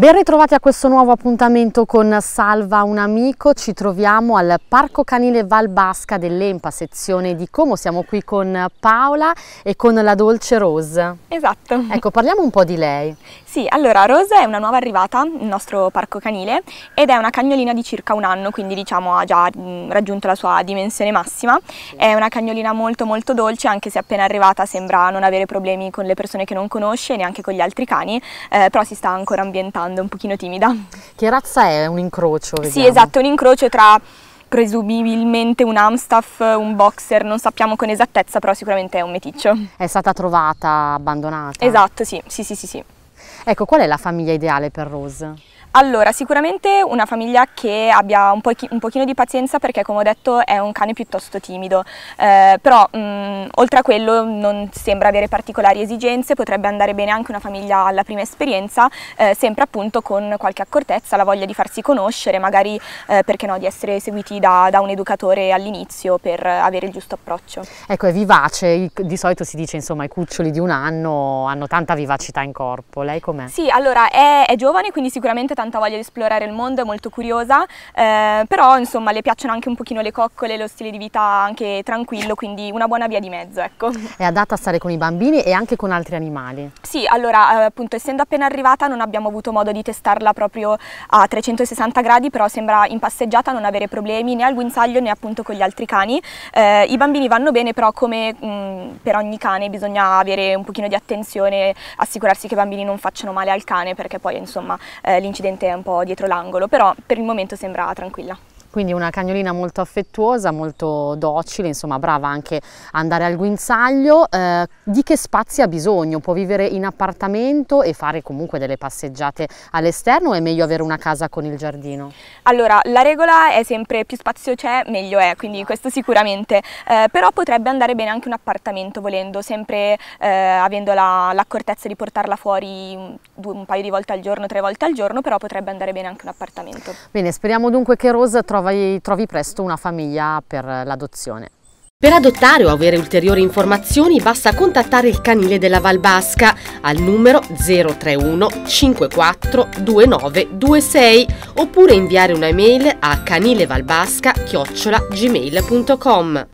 Ben ritrovati a questo nuovo appuntamento con Salva un amico, ci troviamo al Parco Canile Valbasca dell'Empa, sezione di Como, siamo qui con Paola e con la Dolce Rose. Esatto. Ecco, parliamo un po' di lei. Sì, allora Rose è una nuova arrivata nel nostro Parco Canile ed è una cagnolina di circa un anno, quindi diciamo ha già raggiunto la sua dimensione massima. È una cagnolina molto molto dolce, anche se appena arrivata sembra non avere problemi con le persone che non conosce, neanche con gli altri cani, eh, però si sta ancora ambientando domanda un pochino timida. Che razza è? Un incrocio? Vediamo. Sì, esatto, un incrocio tra presumibilmente un Amstaff, un boxer, non sappiamo con esattezza, però sicuramente è un meticcio. È stata trovata abbandonata? Esatto, sì, sì, sì, sì. sì. Ecco, qual è la famiglia ideale per Rose? Allora, sicuramente una famiglia che abbia un, po un, pochino di pazienza perché come ho detto è un cane piuttosto timido, eh, però mh, mm, oltre a quello non sembra avere particolari esigenze, potrebbe andare bene anche una famiglia alla prima esperienza, eh, sempre appunto con qualche accortezza, la voglia di farsi conoscere, magari eh, perché no, di essere seguiti da, da un educatore all'inizio per avere il giusto approccio. Ecco, è vivace, di solito si dice insomma i cuccioli di un anno hanno tanta vivacità in corpo, lei com'è? Sì, allora è, è giovane quindi sicuramente tanto tanta voglia di esplorare il mondo, è molto curiosa, eh, però insomma le piacciono anche un pochino le coccole, lo stile di vita anche tranquillo, quindi una buona via di mezzo, ecco. È adatta a stare con i bambini e anche con altri animali? Sì, allora eh, appunto essendo appena arrivata non abbiamo avuto modo di testarla proprio a 360 gradi, però sembra in passeggiata non avere problemi né al guinzaglio né appunto con gli altri cani. Eh, I bambini vanno bene, però come mh, mm, per ogni cane bisogna avere un pochino di attenzione, assicurarsi che i bambini non facciano male al cane perché poi insomma eh, l'incidente evidente è un po' dietro l'angolo, però per il momento sembra tranquilla quindi una cagnolina molto affettuosa, molto docile, insomma brava anche ad andare al guinzaglio. Eh, di che spazi ha bisogno? Può vivere in appartamento e fare comunque delle passeggiate all'esterno o è meglio avere una casa con il giardino? Allora, la regola è sempre più spazio c'è, meglio è, quindi esatto. questo sicuramente, eh, però potrebbe andare bene anche un appartamento volendo, sempre eh, avendo l'accortezza la, di portarla fuori un, un paio di volte al giorno, tre volte al giorno, però potrebbe andare bene anche un appartamento. Bene, speriamo dunque che Rose trovi trovi, trovi presto una famiglia per l'adozione. Per adottare o avere ulteriori informazioni basta contattare il canile della Valbasca al numero 031 54 29 26 oppure inviare una mail a canilevalbasca-gmail.com.